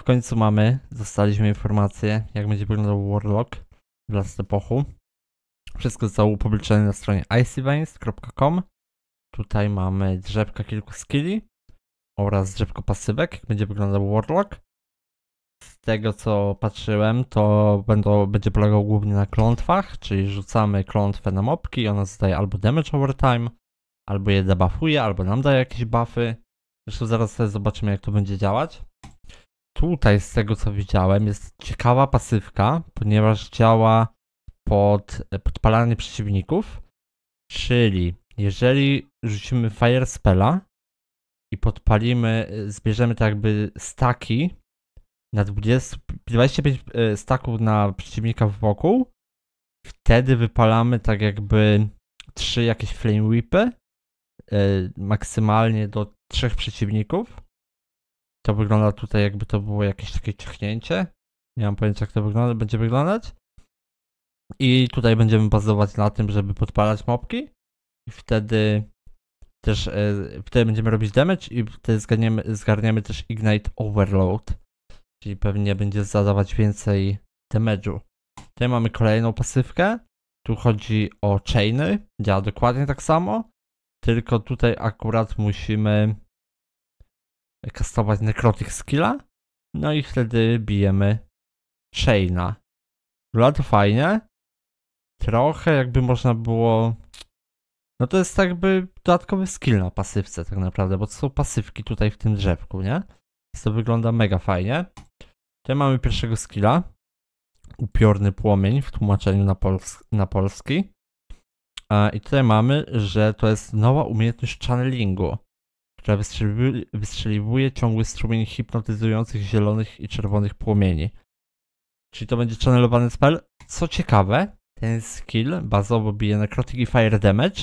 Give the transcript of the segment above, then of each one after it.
W końcu mamy, dostaliśmy informację, jak będzie wyglądał Warlock w Last Epochu. Wszystko zostało upubliczone na stronie icyveins.com. Tutaj mamy drzewka kilku skilli oraz drzewko pasywek, jak będzie wyglądał Warlock. Z tego co patrzyłem, to będą, będzie polegał głównie na klątwach, czyli rzucamy klątwę na mopki, ona zadaje albo damage overtime, albo je debuffuje, albo nam daje jakieś buffy. Zresztą zaraz sobie zobaczymy jak to będzie działać. Tutaj, z tego co widziałem, jest ciekawa pasywka, ponieważ działa pod e, podpalanie przeciwników. Czyli jeżeli rzucimy Fire Spella i podpalimy, e, zbierzemy tak jakby staki na 20, 25 e, staków na przeciwnika wokół, wtedy wypalamy tak jakby trzy jakieś flame whipy, maksymalnie do trzech przeciwników to wygląda tutaj jakby to było jakieś takie ciachnięcie. Nie mam pojęcia jak to wygląda, będzie wyglądać. I tutaj będziemy bazować na tym, żeby podpalać mopki. I wtedy też y, wtedy będziemy robić damage i wtedy zgarniemy, zgarniemy też Ignite Overload. Czyli pewnie będzie zadawać więcej damage'u. Tutaj mamy kolejną pasywkę. Tu chodzi o chainy. Działa dokładnie tak samo. Tylko tutaj akurat musimy kastować Necrotic Skilla. No i wtedy bijemy Chaina. Bardzo fajnie. Trochę jakby można było... No to jest tak jakby dodatkowy skill na pasywce tak naprawdę, bo to są pasywki tutaj w tym drzewku, nie? Więc to wygląda mega fajnie. Tutaj mamy pierwszego skilla. Upiorny płomień w tłumaczeniu na, pols na polski. I tutaj mamy, że to jest nowa umiejętność channelingu która wystrzeliwuje, ciągły strumień hipnotyzujących zielonych i czerwonych płomieni. Czyli to będzie channelowany spell. Co ciekawe, ten skill bazowo bije necrotic fire damage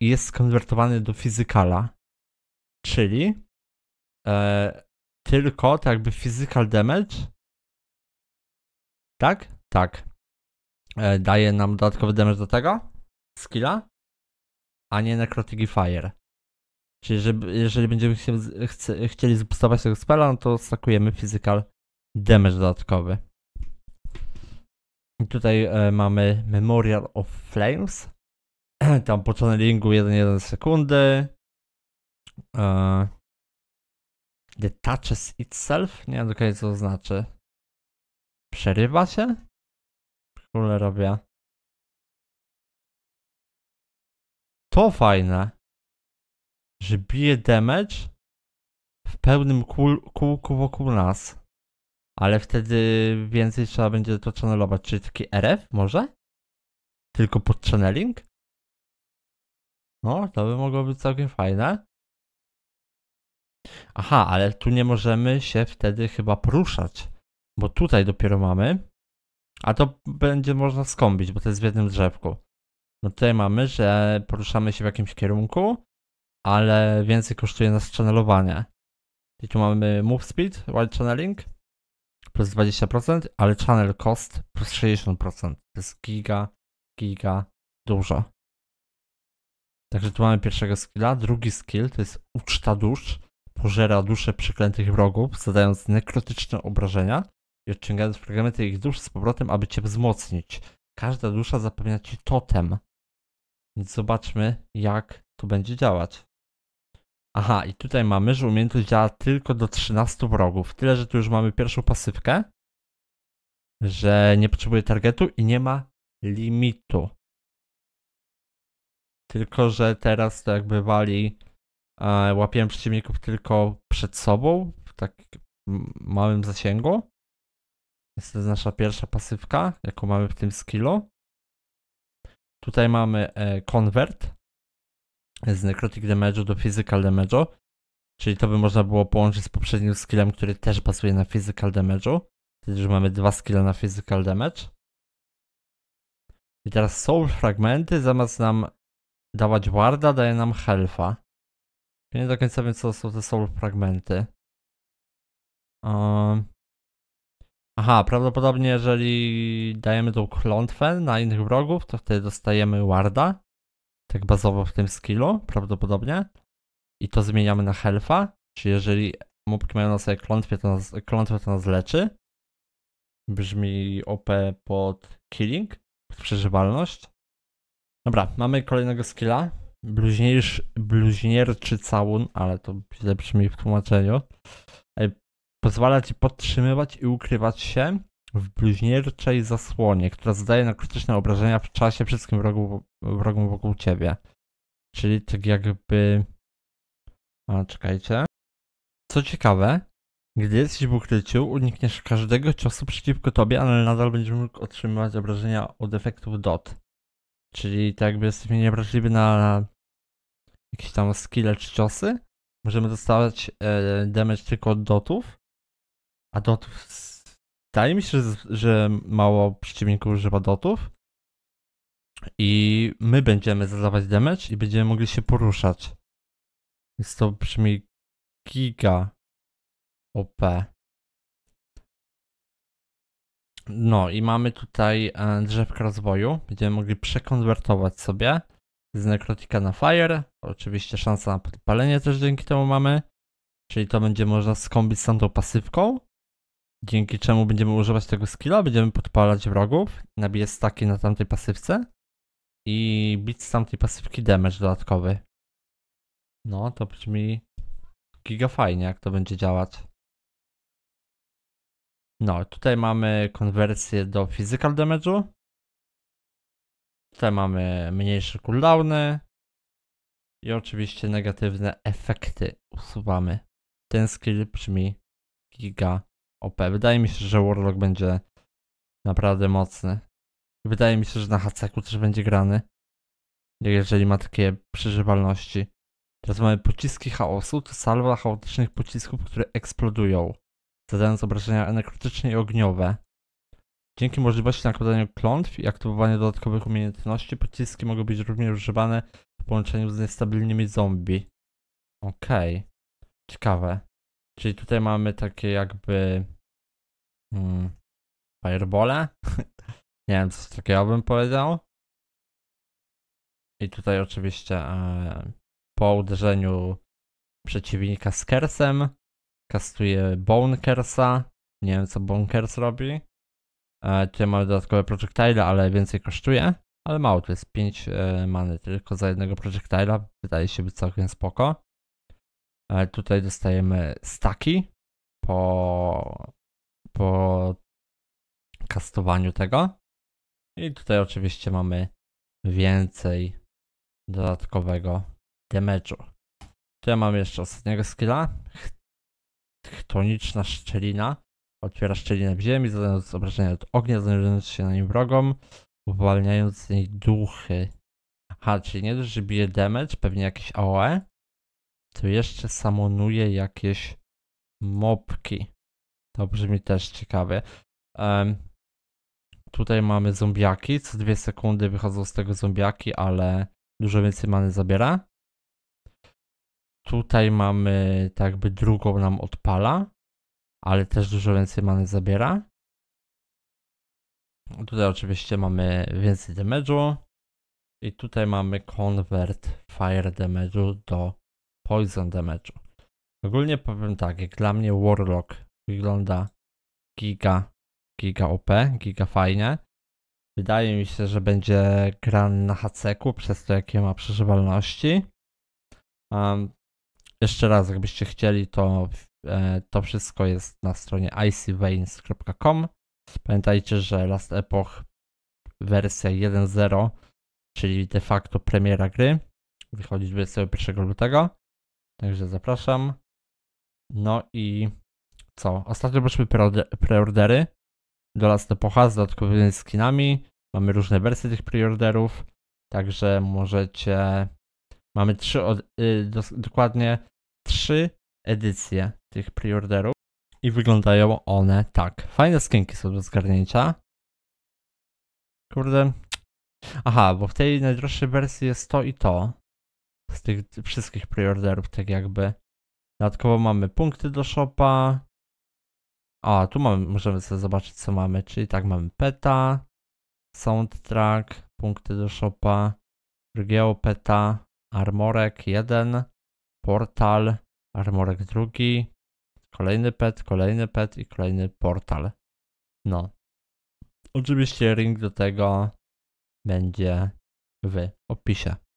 i jest skonwertowany do physicala. Czyli e, tylko tak jakby physical damage tak? Tak. E, daje nam dodatkowy damage do tego skilla, a nie necrotic fire. Czyli że, jeżeli będziemy chcieli zbustować tego spela, no to stakujemy physical damage dodatkowy. I tutaj e, mamy Memorial of Flames. Tam po channelingu 1-1 sekundy. E, detaches itself? Nie wiem dokładnie co to znaczy. Przerywa się? Kule robię. To fajne że bije damage w pełnym kółku wokół nas. Ale wtedy więcej trzeba będzie to channelować. Czyli taki RF może? Tylko pod channeling? No, to by mogło być całkiem fajne. Aha, ale tu nie możemy się wtedy chyba poruszać, bo tutaj dopiero mamy. A to będzie można skąbić, bo to jest w jednym drzewku. No tutaj mamy, że poruszamy się w jakimś kierunku, ale więcej kosztuje nas channelowanie. I tu mamy move speed, wide channeling plus 20%, ale channel cost plus 60%. To jest giga, giga dużo. Także tu mamy pierwszego skilla. Drugi skill to jest uczta dusz. Pożera dusze przeklętych wrogów, zadając nekrotyczne obrażenia i odciągając fragmenty ich dusz z powrotem, aby cię wzmocnić. Każda dusza zapewnia ci totem. Więc zobaczmy, jak to będzie działać. Aha, i tutaj mamy, że umiejętność działa tylko do 13 wrogów. Tyle, że tu już mamy pierwszą pasywkę, że nie potrzebuje targetu i nie ma limitu. Tylko, że teraz to jakby wali, e, łapiłem przeciwników tylko przed sobą, w tak małym zasięgu. Jest to nasza pierwsza pasywka, jaką mamy w tym skillu. Tutaj mamy e, convert, z necrotic damage'u do physical damage'u, czyli to by można było połączyć z poprzednim skillem, który też pasuje na physical damage'u. Wtedy już mamy dwa skille na physical damage. I teraz soul fragmenty zamiast nam dawać warda, daje nam health'a. Nie do końca wiem, co są te soul fragmenty. Um. Aha, prawdopodobnie jeżeli dajemy tą klątwę na innych wrogów, to wtedy dostajemy warda tak bazowo w tym skillu, prawdopodobnie. I to zmieniamy na healtha, czyli jeżeli mobki mają na sobie klątwę, to nas, klątwę, to nas leczy. Brzmi OP pod killing, pod przeżywalność. Dobra, mamy kolejnego skilla. Bluźniejszy, bluźnierczy całun, ale to źle brzmi w tłumaczeniu. Pozwala ci podtrzymywać i ukrywać się w bluźnierczej zasłonie, która zadaje na krytyczne obrażenia w czasie wszystkim wrogu, wrogom wokół ciebie. Czyli tak jakby... A, czekajcie. Co ciekawe, gdy jesteś w ukryciu, unikniesz każdego ciosu przeciwko tobie, ale nadal będziesz mógł otrzymywać obrażenia od efektów DOT. Czyli tak jakby jesteś niewrażliwy na jakieś tam skille czy ciosy. Możemy dostawać e, damage tylko od dotów, a dotów Wydaje mi się, że, że mało przeciwników używa dotów i my będziemy zadawać damage i będziemy mogli się poruszać. Więc to brzmi giga OP. No i mamy tutaj e, drzewkę rozwoju. Będziemy mogli przekonwertować sobie z nekrotika na fire. Oczywiście szansa na podpalenie też dzięki temu mamy. Czyli to będzie można skombić z tą pasywką. Dzięki czemu będziemy używać tego skilla, będziemy podpalać wrogów, nabije staki na tamtej pasywce i bić z tamtej pasywki damage dodatkowy. No, to brzmi giga fajnie, jak to będzie działać. No, tutaj mamy konwersję do physical damage'u. Tutaj mamy mniejsze cooldowny. I oczywiście negatywne efekty usuwamy. Ten skill brzmi giga OP. Wydaje mi się, że Warlock będzie naprawdę mocny. Wydaje mi się, że na Haceku też będzie grany. Jeżeli ma takie przeżywalności. Teraz mamy pociski chaosu, to salwa chaotycznych pocisków, które eksplodują, zadając obrażenia energetyczne i ogniowe. Dzięki możliwości nakładania klątw i aktywowania dodatkowych umiejętności, pociski mogą być również używane w połączeniu z niestabilnymi zombie. Okej. Okay. Ciekawe. Czyli tutaj mamy takie jakby hmm, firebole. Nie wiem, co takiego bym powiedział. I tutaj oczywiście e, po uderzeniu przeciwnika z kersem kastuje bunkersa, Nie wiem, co bunkers robi. E, tutaj mamy dodatkowe projectile, ale więcej kosztuje. Ale mało, to jest 5 e, many tylko za jednego projectile. Wydaje się być całkiem spoko. Tutaj dostajemy staki po, po kastowaniu tego. I tutaj oczywiście mamy więcej dodatkowego damage'u. Tutaj mamy jeszcze ostatniego skilla. Chtoniczna szczelina. Otwiera szczelinę w ziemi, zadając obrażenia od ognia, znajdując się na nim wrogom, uwalniając z niej duchy. Aha, czyli nie dość, że bije damage, pewnie jakieś AOE, to jeszcze samonuje jakieś mopki. To brzmi też ciekawie. Um, tutaj mamy zombiaki. Co dwie sekundy wychodzą z tego zombiaki, ale dużo więcej many zabiera. Tutaj mamy tak jakby drugą nam odpala, ale też dużo więcej many zabiera. Tutaj oczywiście mamy więcej damage'u. I tutaj mamy convert fire damage'u do poison damage'u. Ogólnie powiem tak, jak dla mnie Warlock wygląda giga, giga OP, giga fajnie. Wydaje mi się, że będzie gran na haceku przez to, jakie ma przeżywalności. Um, jeszcze raz, jakbyście chcieli, to, e, to wszystko jest na stronie icyveins.com. Pamiętajcie, że Last Epoch wersja 1.0, czyli de facto premiera gry, wychodzi 21 lutego. Także zapraszam. No i co? Ostatnio byliśmy preordery. to epocha z dodatkowymi skinami. Mamy różne wersje tych preorderów. Także możecie... Mamy trzy, od... Y, dokładnie trzy edycje tych preorderów. I wyglądają one tak. Fajne skinki są do zgarnięcia. Kurde. Aha, bo w tej najdroższej wersji jest to i to z tych wszystkich preorderów tak jakby. Dodatkowo mamy punkty do shopa. A, tu mamy, możemy sobie zobaczyć co mamy, czyli tak mamy peta, soundtrack, punkty do shopa, drugiego peta, armorek 1, portal, armorek drugi, kolejny pet, kolejny pet i kolejny portal. No. Oczywiście ring do tego będzie w opisie.